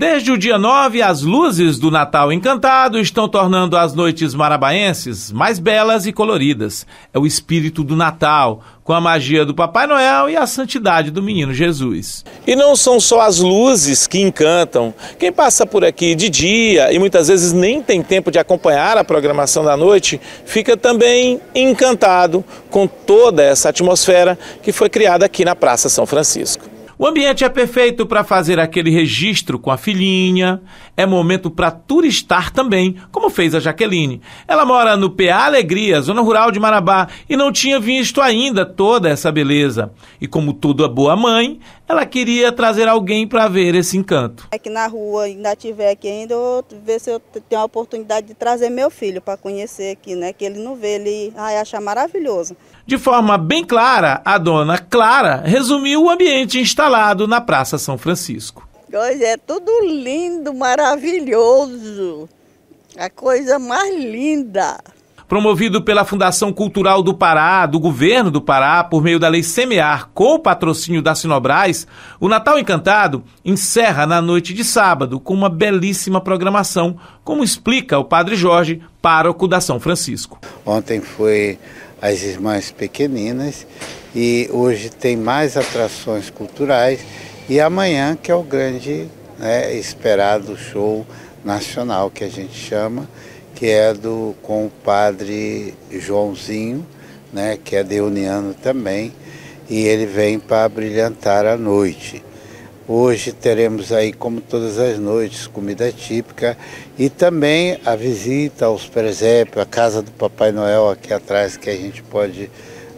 Desde o dia 9, as luzes do Natal Encantado estão tornando as noites marabaenses mais belas e coloridas. É o espírito do Natal, com a magia do Papai Noel e a santidade do menino Jesus. E não são só as luzes que encantam. Quem passa por aqui de dia e muitas vezes nem tem tempo de acompanhar a programação da noite, fica também encantado com toda essa atmosfera que foi criada aqui na Praça São Francisco. O ambiente é perfeito para fazer aquele registro com a filhinha, é momento para turistar também, como fez a Jaqueline. Ela mora no PA Alegria, zona rural de Marabá, e não tinha visto ainda toda essa beleza. E como toda é boa mãe, ela queria trazer alguém para ver esse encanto. É que na rua ainda tiver aqui ainda, eu ver se eu tenho a oportunidade de trazer meu filho para conhecer aqui, né? Que ele não vê, ele acha maravilhoso. De forma bem clara, a dona Clara resumiu o ambiente instalado na Praça São Francisco. Hoje é tudo lindo, maravilhoso. A coisa mais linda promovido pela Fundação Cultural do Pará, do governo do Pará, por meio da Lei Semear, com o patrocínio da Sinobras, o Natal Encantado encerra na noite de sábado com uma belíssima programação, como explica o Padre Jorge, pároco da São Francisco. Ontem foi as irmãs pequeninas e hoje tem mais atrações culturais e amanhã que é o grande né, esperado show nacional que a gente chama que é do com o padre Joãozinho, né, que é de Uniano também, e ele vem para brilhantar a noite. Hoje teremos aí, como todas as noites, comida típica e também a visita aos presépios, a casa do Papai Noel aqui atrás, que a gente pode,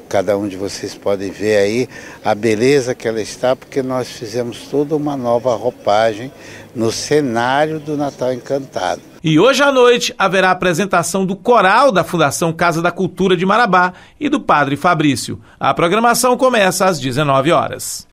cada um de vocês pode ver aí a beleza que ela está, porque nós fizemos toda uma nova roupagem no cenário do Natal Encantado. E hoje à noite haverá apresentação do coral da Fundação Casa da Cultura de Marabá e do Padre Fabrício. A programação começa às 19 horas.